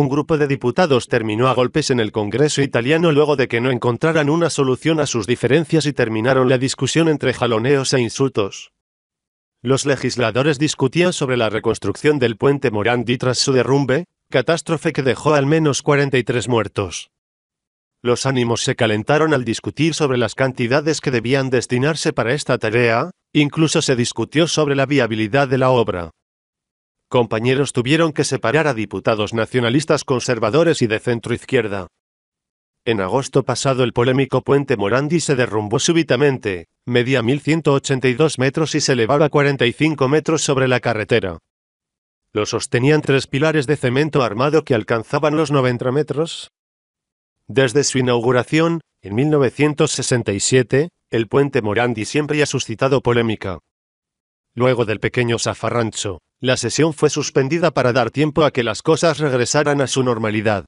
un grupo de diputados terminó a golpes en el Congreso italiano luego de que no encontraran una solución a sus diferencias y terminaron la discusión entre jaloneos e insultos. Los legisladores discutían sobre la reconstrucción del puente Morandi tras su derrumbe, catástrofe que dejó al menos 43 muertos. Los ánimos se calentaron al discutir sobre las cantidades que debían destinarse para esta tarea, incluso se discutió sobre la viabilidad de la obra compañeros tuvieron que separar a diputados nacionalistas conservadores y de centroizquierda. En agosto pasado el polémico puente Morandi se derrumbó súbitamente, medía 1.182 metros y se elevaba 45 metros sobre la carretera. Lo sostenían tres pilares de cemento armado que alcanzaban los 90 metros. Desde su inauguración, en 1967, el puente Morandi siempre ha suscitado polémica. Luego del pequeño zafarrancho, la sesión fue suspendida para dar tiempo a que las cosas regresaran a su normalidad.